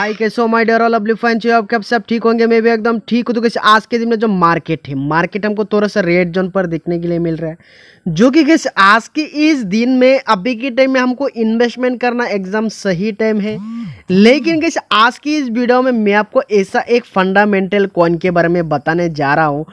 हाय कैसे हो my dear all lovely fan you आपके आप सब ठीक होंगे मैं भी एकदम ठीक हूँ तो कैसे आज के दिन में जो मार्केट है मार्केट हमको थोड़ा सा रेड जोन पर देखने के लिए मिल रहा है जो कि कैसे आज के इस दिन में अभी के टाइम में हमको इन्वेस्टमेंट करना एकदम सही टाइम है लेकिन किस आज की इस वीडियो में मैं आपको ऐसा एक फंडामेंटल कॉइन के बारे में बताने जा रहा हूँ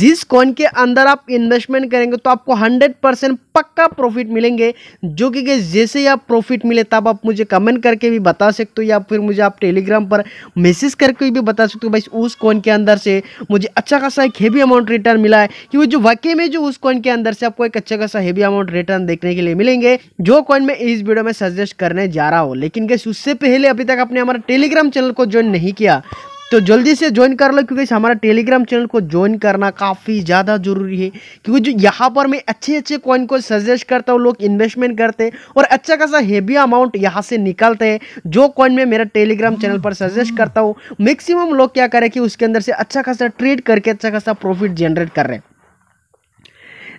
जिस कॉइन के अंदर आप इन्वेस्टमेंट करेंगे तो आपको 100 परसेंट पक्का प्रॉफिट मिलेंगे जो कि जैसे ही आप प्रॉफिट मिले तब आप मुझे कमेंट करके भी बता सकते हो या फिर मुझे आप टेलीग्राम पर मैसेज करके भी बता सकते हो भाई उस कॉइन के अंदर से मुझे अच्छा खासा एक हैवी अमाउंट रिटर्न मिला है कि जो वाकई में जो उस कॉइन के अंदर से आपको एक अच्छा खासा हैवी अमाउंट रिटर्न देखने के लिए मिलेंगे जो कॉइन मैं इस वीडियो में सजेस्ट करने जा रहा हूँ लेकिन कैसे उससे पहले अभी तक आपने हमारे टेलीग्राम चैनल को ज्वाइन नहीं किया तो जल्दी से ज्वाइन कर लो क्योंकि हमारा टेलीग्राम चैनल को ज्वाइन करना काफ़ी ज़्यादा ज़रूरी है क्योंकि जो यहाँ पर मैं अच्छे अच्छे कॉइन को सजेस्ट करता हूँ लोग इन्वेस्टमेंट करते हैं और अच्छा खासा हेवी अमाउंट यहाँ से निकालते हैं जो कॉइन मैं मेरा टेलीग्राम चैनल पर सजेस्ट करता हूँ मैक्सिमम लोग क्या करें कि उसके अंदर से अच्छा खासा ट्रेड करके अच्छा खासा प्रॉफिट जनरेट कर रहे हैं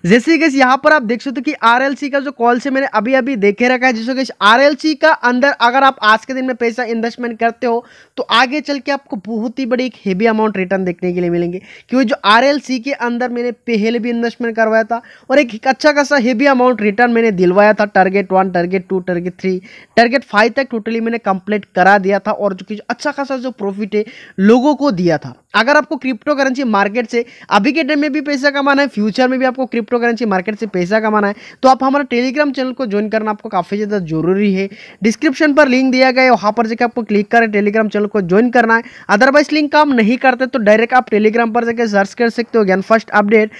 जैसे कि यहाँ पर आप देख सकते हो कि आर का जो कॉल से मैंने अभी अभी देखे रखा है जैसे कि आर का अंदर अगर आप आज के दिन में पैसा इन्वेस्टमेंट करते हो तो आगे चल के आपको बहुत ही बड़ी एक हेवी अमाउंट रिटर्न देखने के लिए मिलेंगे क्योंकि जो आर के अंदर मैंने पहले भी इन्वेस्टमेंट करवाया था और एक अच्छा खासा हेवी अमाउंट रिटर्न मैंने दिलवाया था target one target two target three target five तक टोटली मैंने कंप्लीट करा दिया था और जो कि अच्छा खासा जो प्रॉफिट है लोगों को दिया था अगर आपको क्रिप्टो करेंसी मार्केट से अभी के टाइम में भी पैसा कमाना है फ्यूचर में भी आपको क्रिप्ट क्रिप्टो करेंसी मार्केट से पैसा कमाना है तो आप हमारा टेलीग्राम चैनल को ज्वाइन करना आपको काफ़ी ज़्यादा जरूरी है डिस्क्रिप्शन पर लिंक दिया गया है वहां पर जाकर आपको क्लिक करें टेलीग्राम चैनल को ज्वाइन करना है अदरवाइज लिंक काम नहीं करते तो डायरेक्ट आप टेलीग्राम पर जाकर सर्च कर सकते हो ज्ञान first update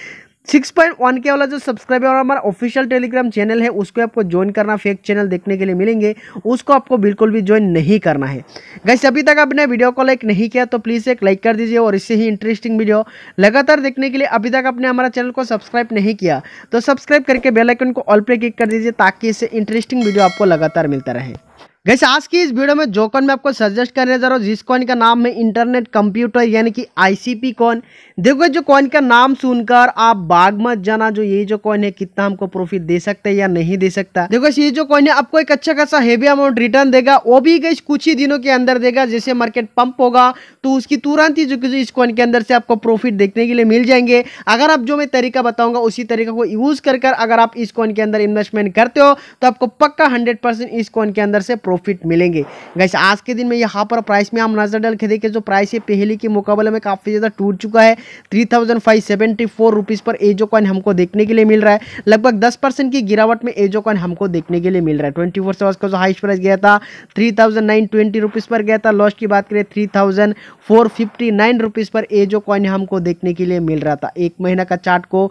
six point one के वाला जो सब्सक्राइबर और हमारा ऑफिशियल टेलीग्राम चैनल है उसको आपको ज्वाइन करना फेक चैनल देखने के लिए मिलेंगे उसको आपको बिल्कुल भी ज्वाइन नहीं करना है गैस अभी तक आपने वीडियो को लाइक नहीं किया तो प्लीज़ एक लाइक कर दीजिए और इससे ही इंटरेस्टिंग वीडियो लगातार देखने के लिए अभी तक आपने हमारा चैनल को सब्सक्राइब नहीं किया तो सब्सक्राइब करके बेलाइकन को ऑल पे क्लिक कर दीजिए ताकि इससे इंटरेस्टिंग वीडियो आपको लगातार मिलता रहे गैसे आज की इस वीडियो में जो कॉन मैं आपको सजेस्ट करने जा रहा हूँ जिस कॉइन का नाम है इंटरनेट कंप्यूटर यानी कि आईसीपी कॉइन देखो जो कॉइन का नाम सुनकर आप बाग मत जाना जो ये जो कॉइन है कितना हमको प्रॉफिट दे सकता है या नहीं दे सकता देखो ये जो कॉइन है आपको एक अच्छा खासा हेवी अमाउंट रिटर्न देगा वो भी गैस कुछ ही दिनों के अंदर देगा जैसे मार्केट पंप होगा तो उसकी तुरंत ही जो कि इस कॉइन के अंदर से आपको प्रॉफिट देखने के लिए मिल जाएंगे अगर आप जो मैं तरीका बताऊंगा उसी तरीका को यूज कर अगर आप इस कॉइन के अंदर इन्वेस्टमेंट करते हो तो आपको पक्का हंड्रेड इस कॉइन के अंदर से प्रोफिट प्रॉफिट मिलेंगे गैस आज के दिन में यहाँ पर प्राइस में हम नज़र डाल के देखें जो प्राइस है पहले के मुकाबले में काफ़ी ज़्यादा टूट चुका है three thousand five seventy four rupees पर एजो कॉइन हमको देखने के लिए मिल रहा है लगभग दस परसेंट की गिरावट में एजो कॉइन हमको देखने के लिए मिल रहा है ट्वेंटी फोर सेवर्स का जो हाइस्ट प्राइस गया था three thousand nine twenty rupees पर गया था लॉस की बात करें three thousand four fifty nine rupees पर एजो कॉइन हमको देखने के लिए मिल रहा था एक महीना का चार्ट को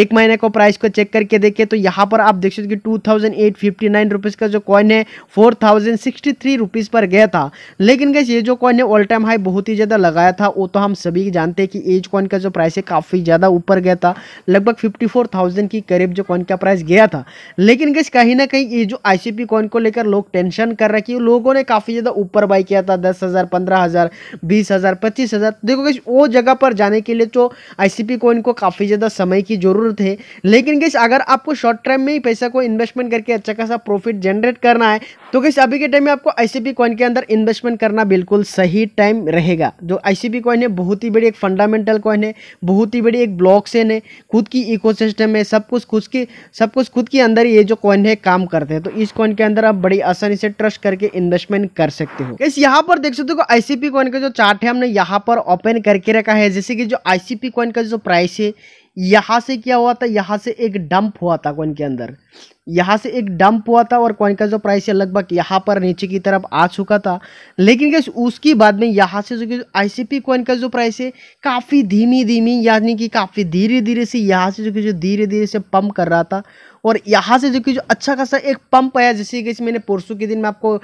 एक महीने को प्राइस को चेक करके देखें तो यहाँ पर आप देख सकते two thousand eight fifty nine rupees का जो कॉइन है फोर थाउजेंड सिक्सटी पर गया था लेकिन गैस ये जो कॉइन है ऑल टाइम हाई बहुत ही ज़्यादा लगाया था वो तो हम सभी जानते हैं कि एज कॉइन का जो प्राइस है काफ़ी ज़्यादा ऊपर गया था लगभग फिफ्टी फोर थाउजेंड के करीब जो कॉइन का प्राइस गया था लेकिन गैस कहीं ना कहीं ये जो आई कॉइन को लेकर लोग टेंशन कर रहे कि लोगों ने काफ़ी ज़्यादा ऊपर बाई किया था दस हज़ार पंद्रह हज़ार बीस हज़ार पच्चीस हज़ार देखो गैस वो जगह पर जाने के लिए तो आई कॉइन को काफ़ी ज़्यादा समय की ज़रूरत है लेकिन गैस अगर आपको शॉर्ट टर्म में ही पैसा को इन्वेस्टमेंट करके अच्छा खासा प्रॉफिट जनरेट करना है तो गैस अभी के टाइम में आपको आईसीपी कॉइन के अंदर इन्वेस्टमेंट करना बिल्कुल सही टाइम रहेगा जो आईसीपी कॉइन है बहुत ही बड़ी एक फंडामेंटल कॉइन है बहुत ही बड़ी एक ब्लॉक सेन है खुद की इकोसिस्टम है सब कुछ खुद की सब कुछ खुद के अंदर ये जो कॉइन है काम करते हैं तो इस कॉइन के अंदर आप बड़ी आसानी से ट्रस्ट करके इन्वेस्टमेंट कर सकते हो इस यहाँ पर देख सकते हो आईसीपी कॉइन का जो चार्ट है हमने यहाँ पर ओपन करके रखा है जैसे कि जो आईसीपी कॉइन का जो प्राइस है यहाँ से क्या हुआ था यहाँ से एक डंप हुआ था कॉइन के अंदर यहाँ से एक डंप हुआ था और कॉइन का जो प्राइस है लगभग यहाँ पर नीचे की तरफ आ चुका था लेकिन कैसे उसके बाद में यहाँ से जो कि आईसीपी कॉइन का जो प्राइस है काफ़ी धीमी धीमी यानी कि काफ़ी धीरे धीरे से यहाँ से जो कि जो धीरे धीरे से पंप कर रहा था और यहाँ से जो कि जो अच्छा खासा एक पंप आया जैसे कि मैंने परसों के दिन में आपको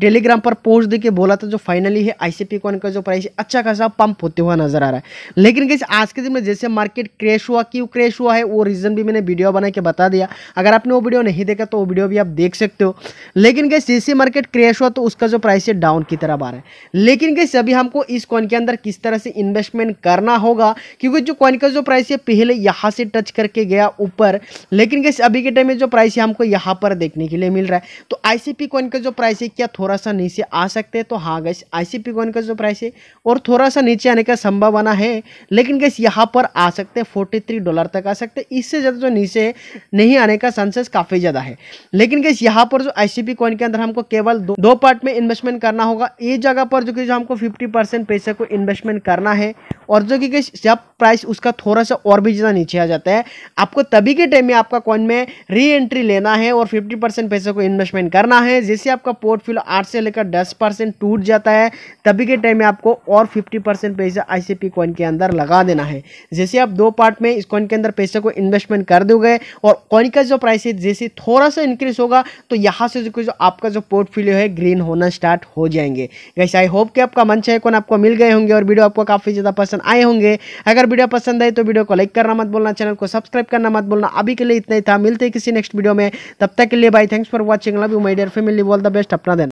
टेलीग्राम पर पोस्ट दे के बोला था जो फाइनली है आई सी का जो प्राइस अच्छा खासा पंप होते हुआ नजर आ रहा है लेकिन कैसे आज के दिन में जैसे मार्केट क्रैश हुआ क्यों क्रैश हुआ है वो रीज़न भी मैंने वीडियो बना के बता दिया अगर आपने वो वीडियो नहीं देखा तो वो वीडियो भी आप देख सकते हो लेकिन कैसे जैसे मार्केट क्रैश हुआ तो उसका जो प्राइस है डाउन की तरफ आ रहा है लेकिन कैसे अभी हमको इस कॉइन के अंदर किस तरह से इन्वेस्टमेंट करना होगा क्योंकि जो कॉइन का जो प्राइस है पहले यहाँ से टच करके गया ऊपर लेकिन कैसे अभी के टाइम में जो प्राइस है हमको यहाँ पर देखने के लिए मिल रहा है तो आईसीपी कॉइन का जो प्राइस है क्या थोड़ा सा नीचे आ सकते हैं तो हाँ गैस आईसीपी कॉइन का जो प्राइस है और थोड़ा सा नीचे आने का संभावना है लेकिन गैस यहाँ पर आ सकते हैं फोर्टी डॉलर तक आ सकते हैं इससे ज़्यादा जो नीचे नहीं आने का चांसेस काफ़ी ज़्यादा है लेकिन गैस यहाँ पर जो आई कॉइन के अंदर हमको केवल दो, दो पार्ट में इन्वेस्टमेंट करना होगा ये जगह पर जो कि हमको फिफ्टी पैसे को इन्वेस्टमेंट करना है और जो कि गैस जब प्राइस उसका थोड़ा सा और भी ज़्यादा नीचे आ जाता है आपको तभी के टाइम में आपका कॉइन में री एंट्री लेना है और फिफ्टी परसेंट पैसे को इन्वेस्टमेंट करना है जैसे आपका पोर्टफोलियो आठ से लेकर दस परसेंट टूट जाता है तभी के टाइम में आपको और फिफ्टी परसेंट पैसे आई सी कॉइन के अंदर लगा देना है जैसे आप दो पार्ट में इस कॉइन के अंदर पैसे को इन्वेस्टमेंट कर दोगे और कॉइन का जो प्राइस है जैसे थोड़ा सा इंक्रीज होगा तो यहाँ से जो आपका जो पोर्टफोलियो है ग्रीन होना स्टार्ट हो जाएंगे वैसे आई होप कि आपका मंच है कौन आपको मिल गए होंगे और वीडियो आपको काफ़ी ज़्यादा पसंद आए होंगे अगर वीडियो पसंद आए तो वीडियो को लाइक करना मत बोलना चैनल को सब्सक्राइब करना मत बोलना अभी के लिए इतना ही था मिलते मिलते हैं किसी नेक्स्ट वीडियो में तब तक के लिए भाई thanks for watching love you my dear family all the best अपना दिन